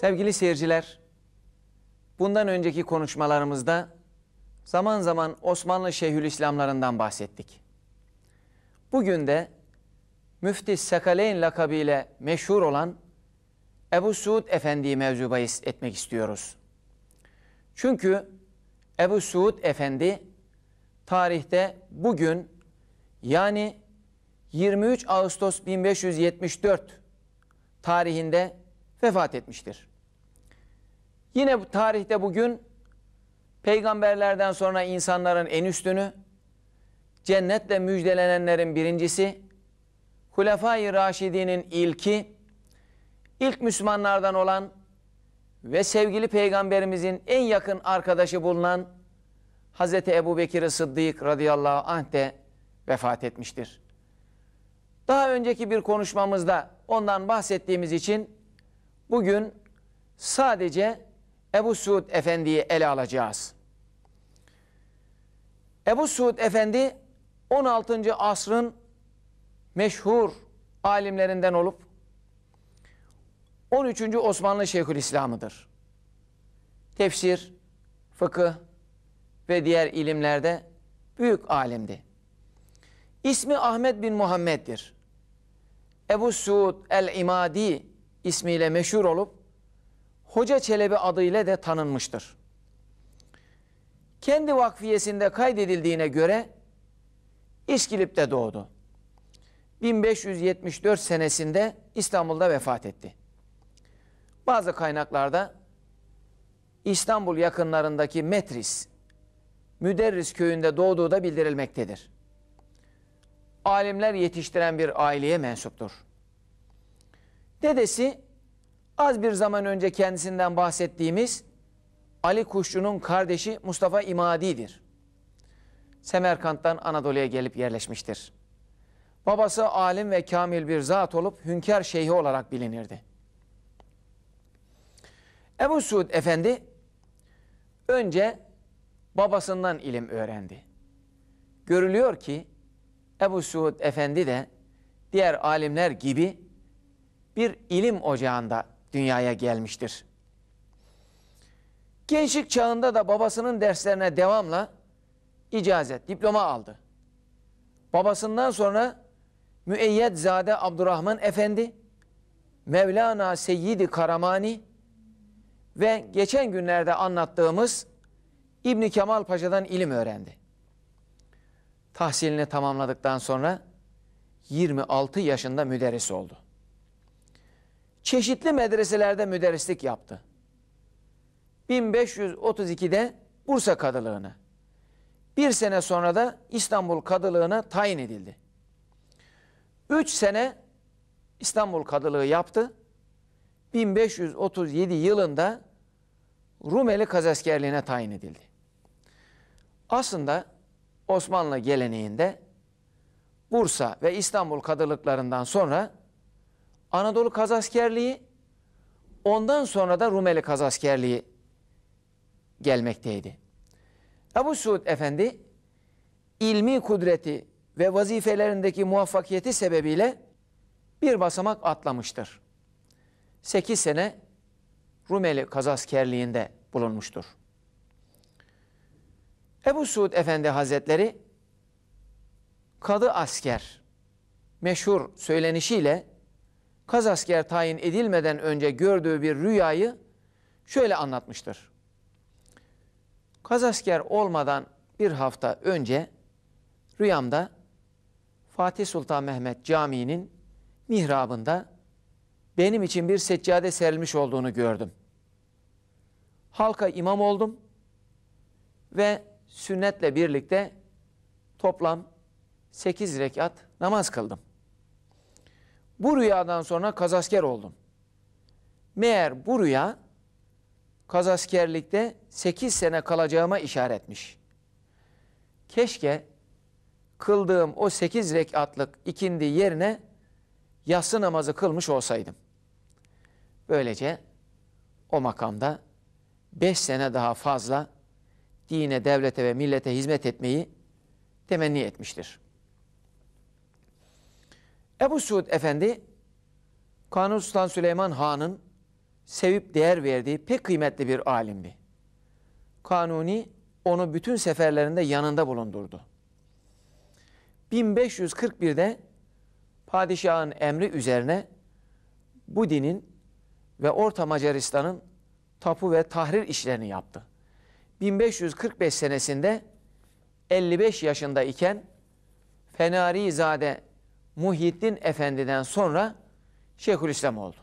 Sevgili seyirciler, bundan önceki konuşmalarımızda zaman zaman Osmanlı Şeyhülislamlarından bahsettik. Bugün de Müfti Sekaleyn lakabıyla meşhur olan Ebu Suud Efendi'yi mevzu bahis etmek istiyoruz. Çünkü Ebu Suud Efendi tarihte bugün yani 23 Ağustos 1574 tarihinde vefat etmiştir. Yine tarihte bugün peygamberlerden sonra insanların en üstünü, cennetle müjdelenenlerin birincisi, Hulefai Raşidi'nin ilki, ilk Müslümanlardan olan ve sevgili peygamberimizin en yakın arkadaşı bulunan Hz. Ebu Bekir Sıddık radıyallahu anh de vefat etmiştir. Daha önceki bir konuşmamızda ondan bahsettiğimiz için bugün sadece Ebu Suud Efendi'yi ele alacağız. Ebu Suud Efendi 16. asrın meşhur alimlerinden olup 13. Osmanlı Şeyhülislam'ıdır. Tefsir, fıkıh ve diğer ilimlerde büyük alimdi. İsmi Ahmet bin Muhammed'dir. Ebu Suud el-İmadi ismiyle meşhur olup Hoca Çelebi adıyla de tanınmıştır. Kendi vakfiyesinde kaydedildiğine göre İskilip'te doğdu. 1574 senesinde İstanbul'da vefat etti. Bazı kaynaklarda İstanbul yakınlarındaki Metris, Müderris köyünde doğduğu da bildirilmektedir. Alimler yetiştiren bir aileye mensuptur. Dedesi Az bir zaman önce kendisinden bahsettiğimiz Ali Kuşçu'nun kardeşi Mustafa İmadi'dir. Semerkant'tan Anadolu'ya gelip yerleşmiştir. Babası alim ve kamil bir zat olup hünkâr şeyhi olarak bilinirdi. Ebu Suud Efendi önce babasından ilim öğrendi. Görülüyor ki Ebu Suud Efendi de diğer alimler gibi bir ilim ocağında dünyaya gelmiştir. Gençlik çağında da babasının derslerine devamla icazet, diploma aldı. Babasından sonra Müeyyed Zade Abdurrahman Efendi, Mevlana Seyyidi Karamani ve geçen günlerde anlattığımız İbni Kemal Paşa'dan ilim öğrendi. Tahsilini tamamladıktan sonra 26 yaşında müderris oldu çeşitli medreselerde müderrislik yaptı. 1532'de Bursa Kadılığına, bir sene sonra da İstanbul Kadılığına tayin edildi. Üç sene İstanbul Kadılığı yaptı. 1537 yılında Rumeli Kazaskerliğine tayin edildi. Aslında Osmanlı geleneğinde Bursa ve İstanbul kadılıklarından sonra Anadolu Kaz Askerliği, ondan sonra da Rumeli Kaz Askerliği gelmekteydi. Ebu Suud Efendi, ilmi kudreti ve vazifelerindeki muvaffakiyeti sebebiyle bir basamak atlamıştır. 8 sene Rumeli kazaskerliğinde bulunmuştur. Ebu Suud Efendi Hazretleri Kadı Asker meşhur söylenişiyle kazasker tayin edilmeden önce gördüğü bir rüyayı şöyle anlatmıştır. Kazasker olmadan bir hafta önce rüyamda Fatih Sultan Mehmet Camii'nin mihrabında benim için bir seccade serilmiş olduğunu gördüm. Halka imam oldum ve sünnetle birlikte toplam 8 rekat namaz kıldım. Bu rüyadan sonra kazasker oldum. Meğer bu rüya kazaskerlikte 8 sene kalacağıma işaretmiş. Keşke kıldığım o 8 rekatlık ikindi yerine yatsı namazı kılmış olsaydım. Böylece o makamda 5 sene daha fazla dine, devlete ve millete hizmet etmeyi temenni etmiştir. Ebu Suud Efendi Kanun Sultan Süleyman Han'ın sevip değer verdiği pek kıymetli bir alimdi. Kanuni onu bütün seferlerinde yanında bulundurdu. 1541'de padişahın emri üzerine bu dinin ve Orta Macaristan'ın tapu ve tahrir işlerini yaptı. 1545 senesinde 55 yaşında iken Fenari Zade Muhyiddin Efendi'den sonra Şeyhülislam oldu.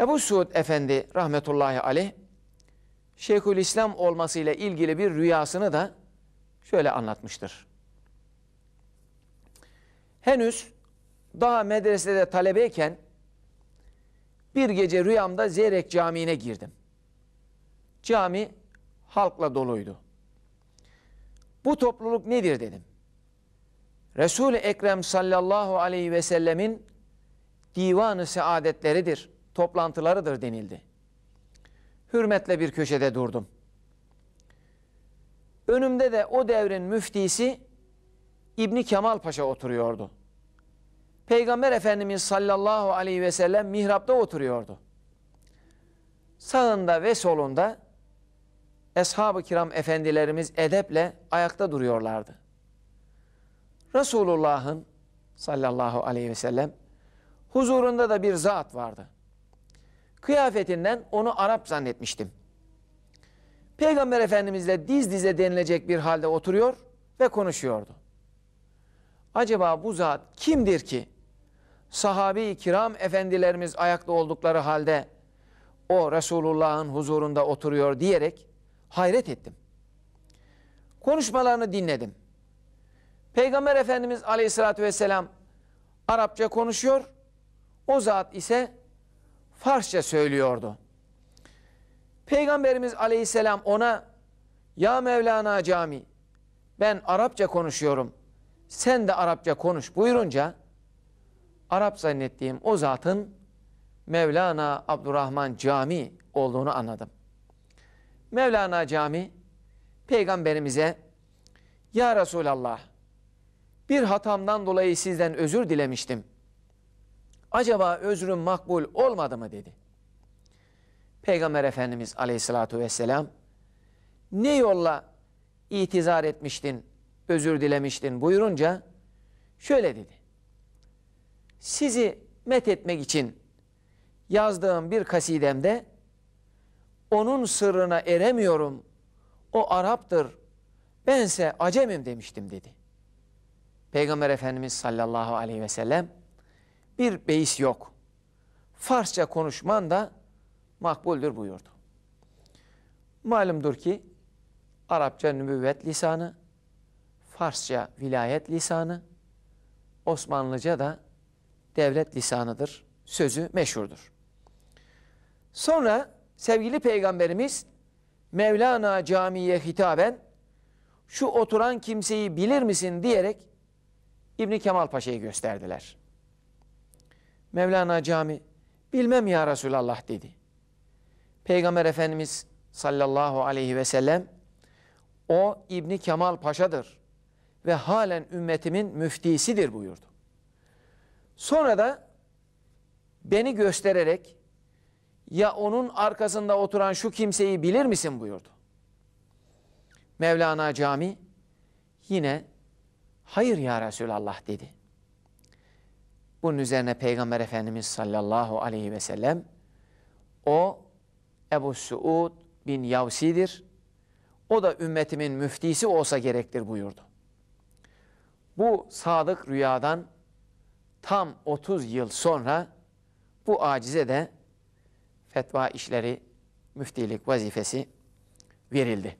Ebu Suud Efendi rahmetullahi aleyh Şeyhülislam olmasıyla ilgili bir rüyasını da şöyle anlatmıştır. Henüz daha medresede talebeyken bir gece rüyamda Zeyrek Camii'ne girdim. Cami halkla doluydu. Bu topluluk nedir dedim. Resul-i Ekrem sallallahu aleyhi ve sellemin divanı saadetleridir, toplantılarıdır denildi. Hürmetle bir köşede durdum. Önümde de o devrin müftisi İbni Kemal Paşa oturuyordu. Peygamber Efendimiz sallallahu aleyhi ve sellem mihrapta oturuyordu. Sağında ve solunda Eshab-ı kiram efendilerimiz edeple ayakta duruyorlardı. Resulullah'ın sallallahu aleyhi ve sellem huzurunda da bir zat vardı. Kıyafetinden onu Arap zannetmiştim. Peygamber Efendimizle diz dize denilecek bir halde oturuyor ve konuşuyordu. Acaba bu zat kimdir ki sahabi kiram efendilerimiz ayakta oldukları halde o Resulullah'ın huzurunda oturuyor diyerek hayret ettim. Konuşmalarını dinledim. Peygamber Efendimiz aleyhissalatü vesselam Arapça konuşuyor. O zat ise Farsça söylüyordu. Peygamberimiz aleyhisselam ona ya Mevlana Cami ben Arapça konuşuyorum. Sen de Arapça konuş buyurunca Arap zannettiğim o zatın Mevlana Abdurrahman Cami olduğunu anladım. Mevlana Cami peygamberimize Ya Resulallah bir hatamdan dolayı sizden özür dilemiştim. Acaba özrüm makbul olmadı mı dedi. Peygamber Efendimiz aleyhissalatu vesselam ne yolla itizar etmiştin, özür dilemiştin buyurunca şöyle dedi. Sizi met etmek için yazdığım bir kasidemde onun sırrına eremiyorum. O Arap'tır. Bense acemim demiştim dedi. Peygamber Efendimiz sallallahu aleyhi ve sellem bir beis yok. Farsça konuşman da makbuldür buyurdu. Malumdur ki Arapça nübüvvet lisanı, Farsça vilayet lisanı, Osmanlıca da devlet lisanıdır. Sözü meşhurdur. Sonra sevgili peygamberimiz Mevlana camiye hitaben şu oturan kimseyi bilir misin diyerek İbni Kemal Paşa'yı gösterdiler. Mevlana cami, bilmem ya Resulallah dedi. Peygamber Efendimiz sallallahu aleyhi ve sellem, o İbni Kemal Paşa'dır ve halen ümmetimin müftisidir buyurdu. Sonra da beni göstererek ya onun arkasında oturan şu kimseyi bilir misin buyurdu. Mevlana Cami yine Hayır ya Resulallah dedi. Bunun üzerine Peygamber Efendimiz sallallahu aleyhi ve sellem o Ebu Suud bin Yavsi'dir. O da ümmetimin müftisi olsa gerektir buyurdu. Bu sadık rüyadan tam 30 yıl sonra bu acize de fetva işleri, müftilik vazifesi verildi.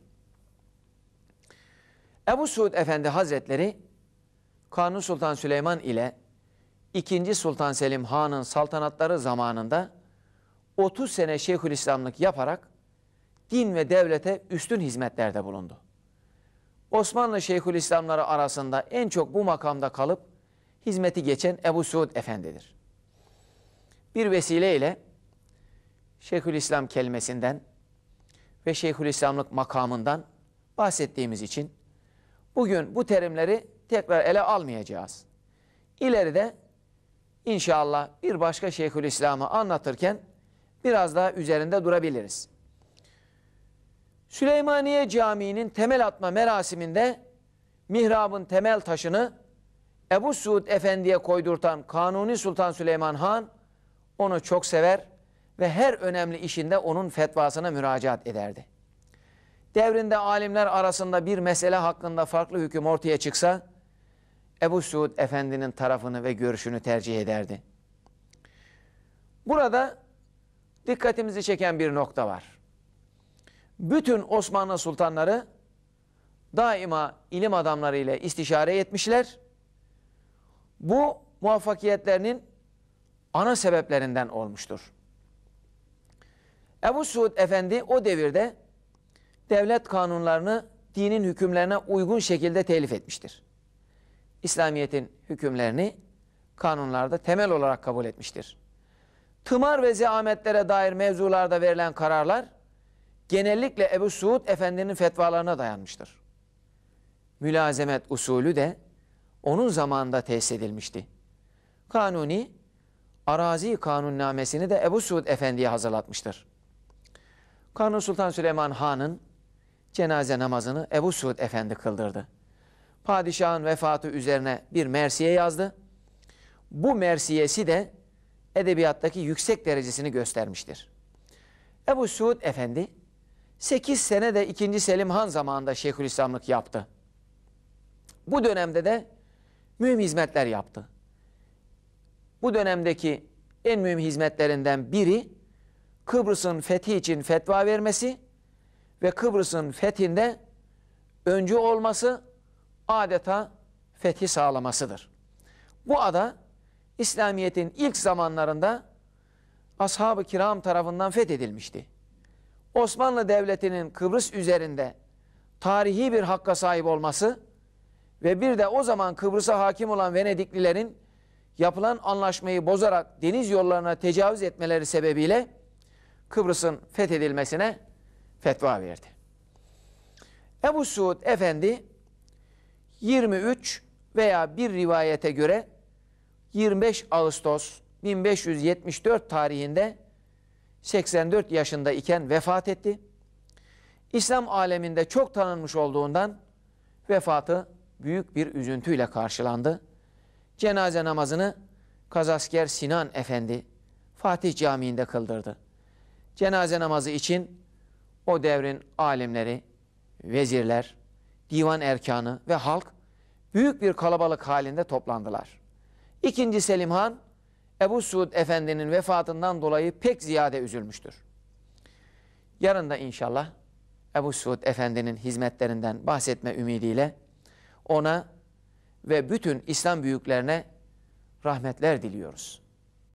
Ebu Suud Efendi Hazretleri Kanuni Sultan Süleyman ile 2. Sultan Selim Han'ın saltanatları zamanında 30 sene Şeyhülislamlık yaparak din ve devlete üstün hizmetlerde bulundu. Osmanlı Şeyhülislamları arasında en çok bu makamda kalıp hizmeti geçen Ebu Suud Efendidir. Bir vesileyle Şeyhülislam kelimesinden ve Şeyhülislamlık makamından bahsettiğimiz için bugün bu terimleri tekrar ele almayacağız. İleride inşallah bir başka Şeyhülislam'ı anlatırken biraz daha üzerinde durabiliriz. Süleymaniye Camii'nin temel atma merasiminde mihrabın temel taşını Ebu Suud Efendi'ye koydurtan Kanuni Sultan Süleyman Han onu çok sever ve her önemli işinde onun fetvasına müracaat ederdi. Devrinde alimler arasında bir mesele hakkında farklı hüküm ortaya çıksa Ebu Suud Efendi'nin tarafını ve görüşünü tercih ederdi. Burada dikkatimizi çeken bir nokta var. Bütün Osmanlı sultanları daima ilim adamları ile istişare etmişler. Bu muvaffakiyetlerinin ana sebeplerinden olmuştur. Ebu Suud Efendi o devirde devlet kanunlarını dinin hükümlerine uygun şekilde telif etmiştir. İslamiyet'in hükümlerini kanunlarda temel olarak kabul etmiştir. Tımar ve zihametlere dair mevzularda verilen kararlar genellikle Ebu Suud Efendi'nin fetvalarına dayanmıştır. Mülazemet usulü de onun zamanında tesis edilmişti. Kanuni, arazi kanunnamesini de Ebu Suud Efendi'ye hazırlatmıştır. Kanun Sultan Süleyman Han'ın cenaze namazını Ebu Suud Efendi kıldırdı. Padişahın vefatı üzerine bir mersiye yazdı. Bu mersiyesi de edebiyattaki yüksek derecesini göstermiştir. Ebu Suud Efendi 8 sene de 2. Selim Han zamanında Şeyhülislamlık yaptı. Bu dönemde de mühim hizmetler yaptı. Bu dönemdeki en mühim hizmetlerinden biri Kıbrıs'ın fethi için fetva vermesi ve Kıbrıs'ın fethinde öncü olması adeta fethi sağlamasıdır. Bu ada İslamiyet'in ilk zamanlarında ashab-ı kiram tarafından fethedilmişti. Osmanlı Devleti'nin Kıbrıs üzerinde tarihi bir hakka sahip olması ve bir de o zaman Kıbrıs'a hakim olan Venediklilerin yapılan anlaşmayı bozarak deniz yollarına tecavüz etmeleri sebebiyle Kıbrıs'ın fethedilmesine fetva verdi. Ebu Suud Efendi 23 veya bir rivayete göre 25 Ağustos 1574 tarihinde 84 yaşında iken vefat etti. İslam aleminde çok tanınmış olduğundan vefatı büyük bir üzüntüyle karşılandı. Cenaze namazını Kazasker Sinan Efendi Fatih Camii'nde kıldırdı. Cenaze namazı için o devrin alimleri, vezirler, divan erkanı ve halk büyük bir kalabalık halinde toplandılar. İkinci Selim Han, Ebu Suud Efendi'nin vefatından dolayı pek ziyade üzülmüştür. Yarın da inşallah Ebu Suud Efendi'nin hizmetlerinden bahsetme ümidiyle ona ve bütün İslam büyüklerine rahmetler diliyoruz.''